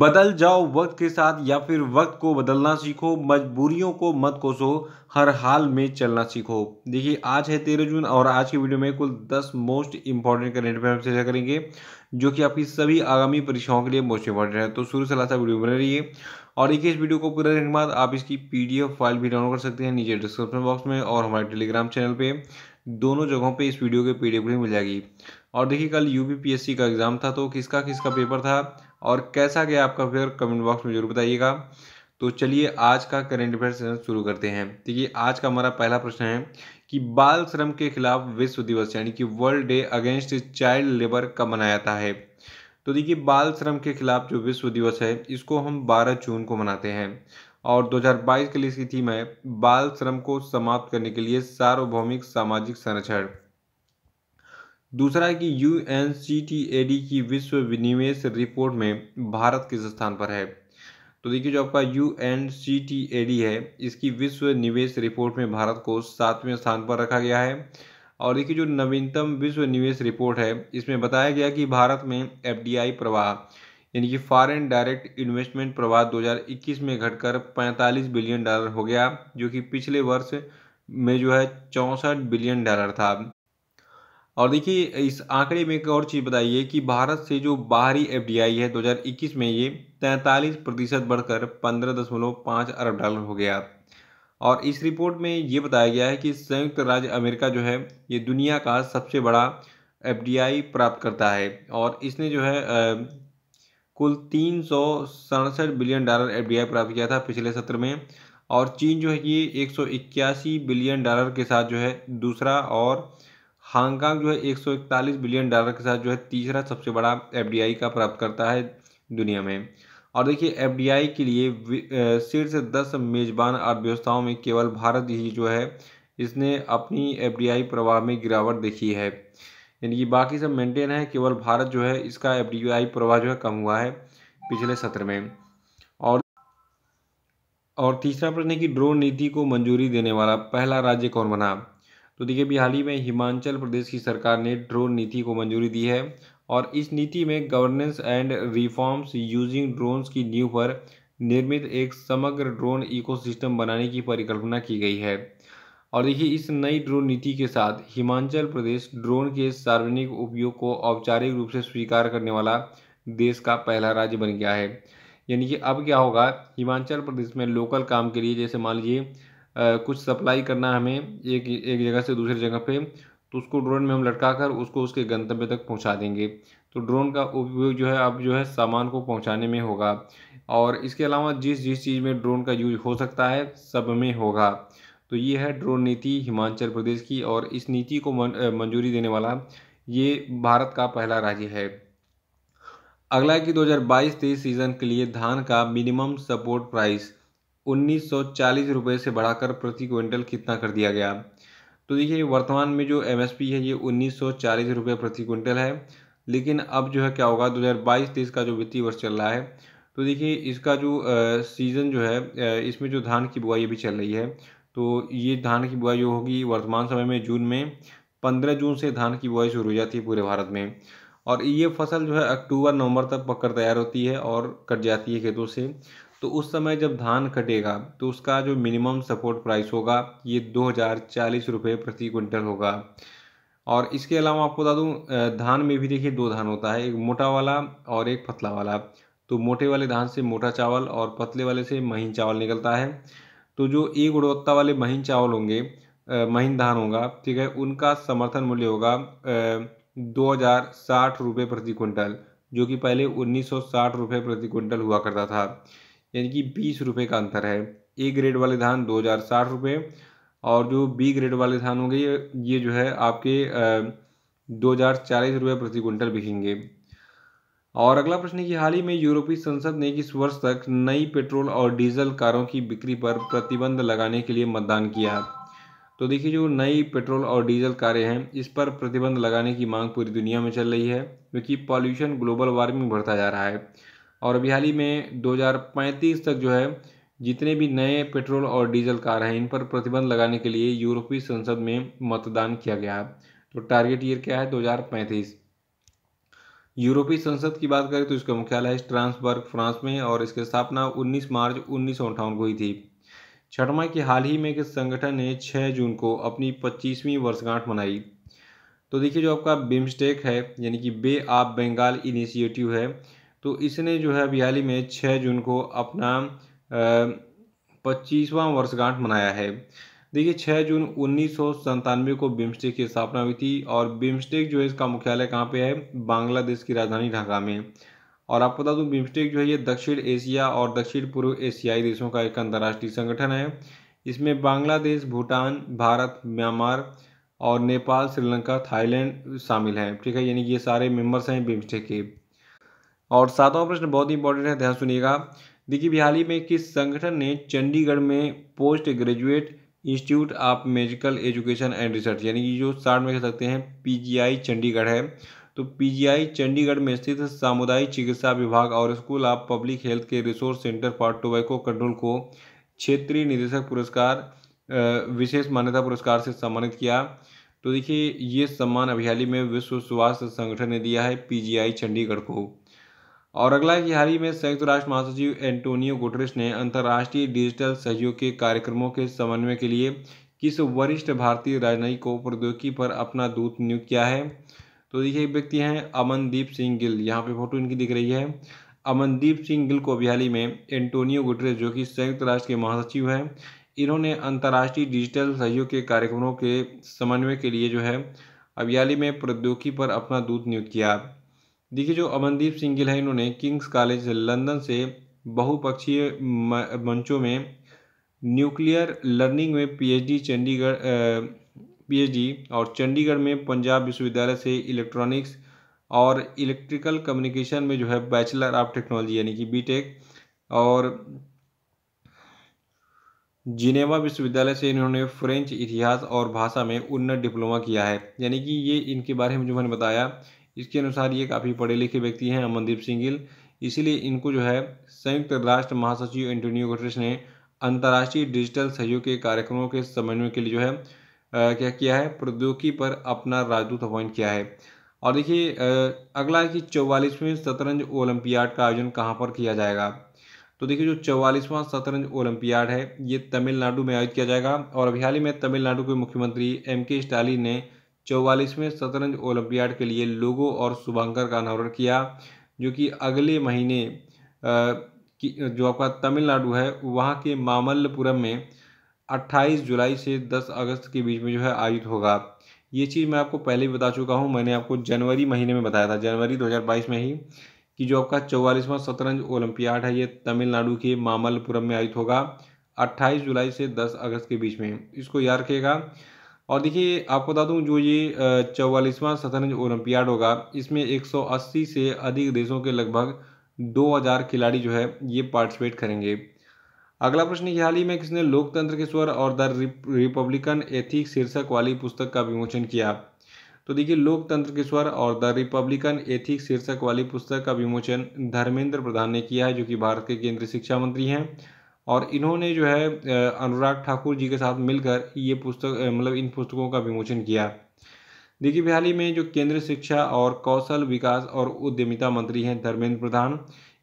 बदल जाओ वक्त के साथ या फिर वक्त को बदलना सीखो मजबूरियों को मत कोसो हर हाल में चलना सीखो देखिए आज है तेरह जून और आज की वीडियो में कुल दस मोस्ट इंपॉर्टेंट करेंट अफेयर चर्चा करेंगे जो कि आपकी सभी आगामी परीक्षाओं के लिए मोस्ट इंपॉर्टेंट है तो शुरू से लाता वीडियो बने रहिए और देखिए इस वीडियो को पूरा देखने के बाद आप इसकी पी फाइल भी डाउनलोड कर सकते हैं नीचे डिस्क्रिप्शन बॉक्स में और हमारे टेलीग्राम चैनल पर दोनों जगहों पर इस वीडियो के पी भी मिल जाएगी और देखिए कल यू का एग्ज़ाम था तो किसका किसका पेपर था और कैसा गया आपका फेयर कमेंट बॉक्स में जरूर बताइएगा तो चलिए आज का करेंट अफेयर सेशन शुरू करते हैं देखिए आज का हमारा पहला प्रश्न है कि बाल श्रम के खिलाफ विश्व दिवस यानी कि world day against child labour कब मनाया जाता है तो देखिए बाल श्रम के खिलाफ जो विश्व दिवस है इसको हम 12 जून को मनाते हैं और 2022 के लिए इसकी थीम है बाल श्रम को समाप्त करने के लिए सार्वभौमिक सामाजिक संरक्षण दूसरा है कि U N C T A D की विश्व विनिवेश रिपोर्ट में भारत किस स्थान पर है तो देखिए जो आपका U N C T A D है इसकी विश्व निवेश रिपोर्ट में भारत को सातवें स्थान पर रखा गया है और देखिए जो नवीनतम विश्व निवेश रिपोर्ट है इसमें बताया गया कि भारत में एफ डी आई प्रवाह यानी कि फॉरेन डायरेक्ट इन्वेस्टमेंट प्रवाह 2021 में घटकर 45 बिलियन डॉलर हो गया जो कि पिछले वर्ष में जो है चौंसठ बिलियन डॉलर था और देखिए इस आंकड़े में एक और चीज़ बताइए कि भारत से जो बाहरी एफडीआई है 2021 में ये 43 प्रतिशत बढ़कर 15.5 अरब डॉलर हो गया और इस रिपोर्ट में ये बताया गया है कि संयुक्त राज्य अमेरिका जो है ये दुनिया का सबसे बड़ा एफ प्राप्त करता है और इसने जो है आ, कुल तीन बिलियन डॉलर एफ प्राप्त किया था पिछले सत्र में और चीन जो है ये एक बिलियन डॉलर के साथ जो है दूसरा और हांगकांग जो है 141 बिलियन डॉलर के साथ जो है तीसरा सबसे बड़ा एफडीआई का प्राप्त करता है दुनिया में और देखिए एफडीआई के लिए शीर्ष दस मेजबान अर्थव्यवस्थाओं में केवल भारत ही जो है इसने अपनी एफडीआई प्रवाह में गिरावट देखी है यानी कि बाकी सब मेंटेन है केवल भारत जो है इसका एफ प्रवाह जो है कम हुआ है पिछले सत्र में और और तीसरा प्रश्न है कि ड्रोन नीति को मंजूरी देने वाला पहला राज्य कौन बना तो देखिए अभी हाल ही में हिमाचल प्रदेश की सरकार ने ड्रोन नीति को मंजूरी दी है और इस नीति में governance and reforms using drones की नींव पर निर्मित एक समग्र ड्रोन इकोसिस्टम बनाने की परिकल्पना की गई है और देखिए इस नई ड्रोन नीति के साथ हिमाचल प्रदेश ड्रोन के सार्वजनिक उपयोग को औपचारिक रूप से स्वीकार करने वाला देश का पहला राज्य बन गया है यानी कि अब क्या होगा हिमाचल प्रदेश में लोकल काम के लिए जैसे मान लीजिए कुछ सप्लाई करना हमें एक एक जगह से दूसरी जगह पे तो उसको ड्रोन में हम लटका कर उसको उसके गंतव्य तक पहुंचा देंगे तो ड्रोन का उपयोग जो है अब जो है सामान को पहुंचाने में होगा और इसके अलावा जिस जिस चीज़ में ड्रोन का यूज हो सकता है सब में होगा तो ये है ड्रोन नीति हिमाचल प्रदेश की और इस नीति को मंजूरी देने वाला ये भारत का पहला राज्य है अगला है कि 2022-23 सीज़न के लिए धान का मिनिमम सपोर्ट प्राइस उन्नीस सौ चालीस रुपये से बढ़ाकर प्रति क्विंटल कितना कर दिया गया तो देखिए वर्तमान में जो एम एस पी है ये उन्नीस सौ चालीस रुपये प्रति क्विंटल है लेकिन अब जो है क्या होगा दो हज़ार बाईस तेईस का जो वित्तीय वर्ष चल रहा है तो देखिए इसका जो सीज़न जो है इसमें जो धान की बुआई अभी चल रही है तो ये धान की बुआई होगी वर्तमान समय में जून में पंद्रह जून से धान की बुआई शुरू हो जाती है पूरे भारत में और ये फसल जो है अक्टूबर नवंबर तक पककर तैयार होती है और कट जाती है खेतों से तो उस समय जब धान कटेगा तो उसका जो मिनिमम सपोर्ट प्राइस होगा ये दो हज़ार चालीस रुपये प्रति क्विंटल होगा और इसके अलावा आपको बता दूँ धान में भी देखिए दो धान होता है एक मोटा वाला और एक पतला वाला तो मोटे वाले धान से मोटा चावल और पतले वाले से महीन चावल निकलता है तो जो एक गुणवत्ता वाले महीन चावल होंगे महीन धान होगा ठीक है उनका समर्थन मूल्य होगा दो हज़ार साठ रुपये प्रति क्विंटल जो कि पहले उन्नीस सौ साठ रुपये प्रति क्विंटल हुआ करता था यानी कि बीस रुपये का अंतर है ए ग्रेड वाले धान दो हज़ार साठ रुपये और जो बी ग्रेड वाले धान होंगे ये ये जो है आपके दो हज़ार चालीस रुपये प्रति क्विंटल बिकेंगे और अगला प्रश्न है कि हाल ही में यूरोपीय संसद ने किस वर्ष तक नई पेट्रोल और डीजल कारों की बिक्री पर प्रतिबंध लगाने के लिए मतदान किया तो देखिए जो नई पेट्रोल और डीजल कारें हैं इस पर प्रतिबंध लगाने की मांग पूरी दुनिया में चल रही है क्योंकि पॉल्यूशन ग्लोबल वार्मिंग बढ़ता जा रहा है और अभी हाल ही में 2035 तक जो है जितने भी नए पेट्रोल और डीजल कार हैं इन पर प्रतिबंध लगाने के लिए यूरोपीय संसद में मतदान किया गया तो टारगेट ईयर क्या है 2035 यूरोपीय संसद की बात करें तो इसका मुख्यालय स्ट्रांसबर्ग फ्रांस में और इसकी स्थापना 19 मार्च उन्नीस को हुई थी छठमा की हाल ही में के संगठन ने 6 जून को अपनी 25वीं वर्षगांठ मनाई तो देखिए जो आपका बिम्स्टेक है यानी कि बे आप बंगाल इनिशिएटिव है तो इसने जो है बयाली में 6 जून को अपना पच्चीसवां वर्षगांठ मनाया है देखिए 6 जून उन्नीस को बिम्स्टेक की स्थापना हुई थी और बिम्स्टेक जो है इसका मुख्यालय कहाँ पे है बांग्लादेश की राजधानी ढाका में और आपको बता दूँ बिम्स्टेक जो है ये दक्षिण एशिया और दक्षिण पूर्व एशियाई देशों का एक अंतर्राष्ट्रीय संगठन है इसमें बांग्लादेश भूटान भारत म्यांमार और नेपाल श्रीलंका थाईलैंड शामिल हैं ठीक है यानी ये सारे मेम्बर्स हैं बिम्स्टेक के और सातवां प्रश्न बहुत ही इंपॉर्टेंट है ध्यान सुनिएगा देखिए बिहार में किस संगठन ने चंडीगढ़ में post graduate institute of medical education and research यानी कि जो साठ में कह सकते हैं पी चंडीगढ़ है तो पीजीआई चंडीगढ़ में स्थित सामुदायिक चिकित्सा विभाग और स्कूल ऑफ पब्लिक हेल्थ के resource centre for tobacco control को क्षेत्रीय निदेशक पुरस्कार विशेष मान्यता पुरस्कार से सम्मानित किया तो देखिए ये सम्मान अभियाली में विश्व स्वास्थ्य संगठन ने दिया है पीजीआई चंडीगढ़ को और अगला है कि हाल ही में संयुक्त राष्ट्र महासचिव एंटोनियो गुटरेस ने अंतर्राष्ट्रीय डिजिटल सहयोग के कार्यक्रमों के समन्वय के लिए किस वरिष्ठ भारतीय राजनयिक को प्रौद्योगिकी पर अपना दूत नियुक्त किया है तो देखिए व्यक्ति हैं अमनदीप सिंह गिल यहाँ पे फोटो इनकी दिख रही है अमनदीप सिंह गिल को अभी में एंटोनियो गुटरेस जो कि संयुक्त राष्ट्र के महासचिव हैं इन्होंने अंतर्राष्ट्रीय डिजिटल सहयोग के कार्यक्रमों के समन्वय के लिए जो है अभियाली में प्रौद्योगिकी पर अपना दूत नियुक्त किया देखिए जो अमनदीप सिंह गिल है इन्होंने किंग्स कॉलेज लंदन से बहुपक्षीय मंचों में न्यूक्लियर लर्निंग में पीएचडी चंडीगढ़ पीएचडी और चंडीगढ़ में पंजाब विश्वविद्यालय से इलेक्ट्रॉनिक्स और इलेक्ट्रिकल कम्युनिकेशन में जो है बैचलर ऑफ टेक्नोलॉजी यानी कि बीटेक और जिनेवा विश्वविद्यालय से इन्होंने फ्रेंच इतिहास और भाषा में उन्नत डिप्लोमा किया है यानी कि ये इनके बारे में जो मैंने बताया इसके अनुसार ये काफ़ी पढ़े लिखे व्यक्ति हैं अमनदीप सिंह गिल इसीलिए इनको जो है संयुक्त राष्ट्र महासचिव एंटोनियो गुटरेस ने अंतर्राष्ट्रीय डिजिटल सहयोग के कार्यक्रमों के समन्वय के लिए जो है आ, क्या किया है प्रौद्योगिकी पर अपना राजदूत अपॉइंट किया है और देखिए अगला है कि चौवालीसवें शतरंज ओलंपियाड का आयोजन कहाँ पर किया जाएगा तो देखिए जो चौवालीसवां शतरंज ओलंपियाड है ये तमिलनाडु में आयोजित किया जाएगा और अभी हाल ही में तमिलनाडु के मुख्यमंत्री एम के स्टालिन ने चौवालीसवें शतरंज ओलंपियाड के लिए लोगो और शुभंकर का अनावरण किया जो कि अगले महीने की जो आपका तमिलनाडु है वहाँ के मामल्लपुरम में 28 जुलाई से 10 अगस्त के बीच में जो है आयोजित होगा ये चीज़ मैं आपको पहले भी बता चुका हूँ मैंने आपको जनवरी महीने में बताया था जनवरी 2022 में ही कि जो आपका चौवालीसवां शतरंज ओलंपियाड है ये तमिलनाडु के मामल्लपुरम में आयोजित होगा 28 जुलाई से 10 अगस्त के बीच में इसको याद रखिएगा और देखिए आपको बता दूं जो ये चौवालीसवां शतरंज ओलंपियाड होगा इसमें 180 से अधिक देशों के लगभग 2000 खिलाड़ी जो है ये पार्टिसिपेट करेंगे अगला प्रश्न ये हाल ही में किसने लोकतंत्र के स्वर और द रिपब्लिकन एथिक शीर्षक वाली पुस्तक का विमोचन किया तो देखिए लोकतंत्र के स्वर और द रिपब्लिकन एथिक शीर्षक वाली पुस्तक का विमोचन धर्मेंद्र प्रधान ने किया है जो कि भारत के केंद्रीय शिक्षा मंत्री हैं और इन्होंने जो है अनुराग ठाकुर जी के साथ मिलकर ये पुस्तक मतलब इन पुस्तकों का विमोचन किया देखिए बिहार में जो केंद्रीय शिक्षा और कौशल विकास और उद्यमिता मंत्री हैं धर्मेंद्र प्रधान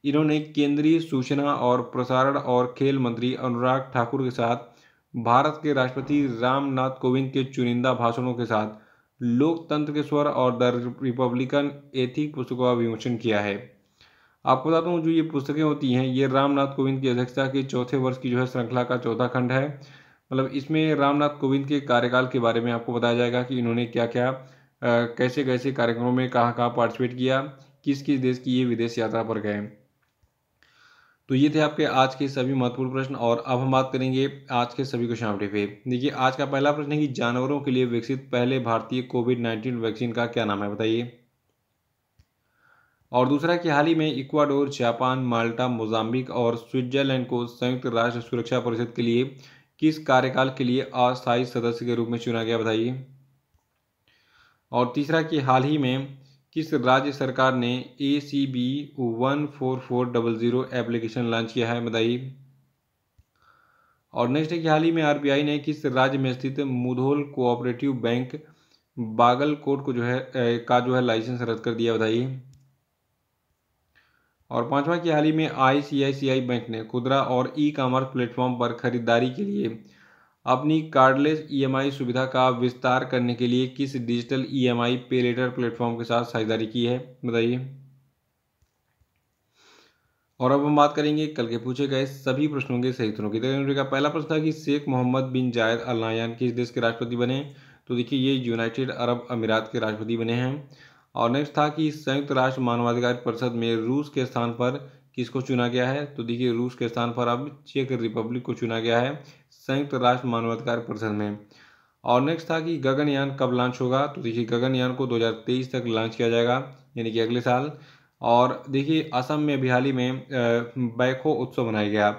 इन्होंने केंद्रीय सूचना और प्रसारण और खेल मंत्री अनुराग ठाकुर के साथ भारत के राष्ट्रपति रामनाथ कोविंद के चुनिंदा भाषणों के साथ लोकतंत्र के स्वर और द रिपब्लिकन एथिक पुस्तकों का विमोचन किया है आपको बताता हूँ जो ये पुस्तकें होती हैं ये रामनाथ कोविंद की अध्यक्षता के चौथे वर्ष की जो है श्रृंखला का चौथा खंड है मतलब इसमें रामनाथ कोविंद के कार्यकाल के बारे में आपको बताया जाएगा कि इन्होंने क्या क्या कैसे कैसे कार्यक्रमों में कहाँ कहाँ पार्टिसिपेट किया किस किस देश की ये विदेश यात्रा पर गए तो ये थे आपके आज के सभी महत्वपूर्ण प्रश्न और अब हम बात करेंगे आज के सभी क्वेश्चन आपटे पे देखिए आज का पहला प्रश्न है कि जानवरों के लिए विकसित पहले भारतीय कोविड नाइन्टीन वैक्सीन का क्या नाम है बताइए और दूसरा कि हाल ही में इक्वाडोर जापान माल्टा मोजाम्बिक और स्विट्जरलैंड को संयुक्त राष्ट्र सुरक्षा परिषद के लिए किस कार्यकाल के लिए अस्थायी सदस्य के रूप में चुना गया बताइए और तीसरा कि हाल ही में किस राज्य सरकार ने A C B one four four double zero application launch किया है बताइए और नेक्स्ट है कि हाल ही में आरबीआई ने किस राज्य में स्थित मुधोल कोऑपरेटिव बैंक बागलकोट को जो है का जो है लाइसेंस रद्द कर दिया बताइए और पांचवा कि हाल ही में आईसीआईसीआई बैंक ने खुदरा और ई कॉमर्स प्लेटफॉर्म पर खरीदारी के लिए अपनी कार्डलेस ईएमआई सुविधा का विस्तार करने के लिए किस डिजिटल ईएमआई एम पेलेटर प्लेटफॉर्म के साथ साझेदारी की है बताइए और अब हम बात करेंगे कल के पूछे गए सभी प्रश्नों के सही उत्तरों की तरह का पहला प्रश्न था कि शेख मोहम्मद बिन जायद अल नायन किस देश के राष्ट्रपति बने तो देखिए ये यूनाइटेड अरब अमीरात के राष्ट्रपति बने हैं और नेक्स्ट था कि संयुक्त राष्ट्र मानवाधिकार परिषद में रूस के स्थान पर किसको चुना गया है तो देखिए रूस के स्थान पर अब चेक रिपब्लिक को चुना गया है संयुक्त राष्ट्र मानवाधिकार परिषद में और नेक्स्ट था कि गगनयान कब लॉन्च होगा तो देखिए गगनयान को 2023 तक लॉन्च किया जाएगा यानी कि अगले साल और देखिए असम में अभी हाल ही में बैखो उत्सव मनाया गया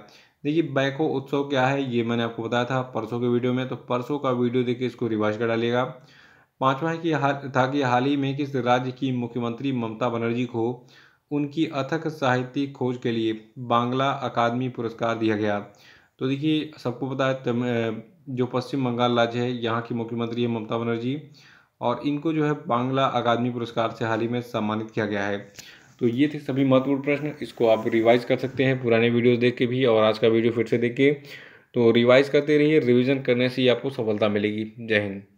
देखिए बैखो उत्सव क्या है ये मैंने आपको बताया था परसों के वीडियो में तो परसों का वीडियो देखिए इसको रिवाज कर डालिएगा पांचवा है कि था कि हाल ही में किस राज्य की मुख्यमंत्री ममता बनर्जी को उनकी अथक साहित्यिक खोज के लिए बांग्ला अकादमी पुरस्कार दिया गया तो देखिए सबको पता है जो पश्चिम बंगाल राज्य है यहाँ की मुख्यमंत्री है ममता बनर्जी और इनको जो है बांग्ला अकादमी पुरस्कार से हाल ही में सम्मानित किया गया है तो ये थे सभी महत्वपूर्ण प्रश्न इसको आप रिवाइज कर सकते हैं पुराने वीडियोज़ देख के भी और आज का वीडियो फिर से देख के तो रिवाइज करते रहिए रिविज़न करने से ही आपको सफलता मिलेगी जय हिंद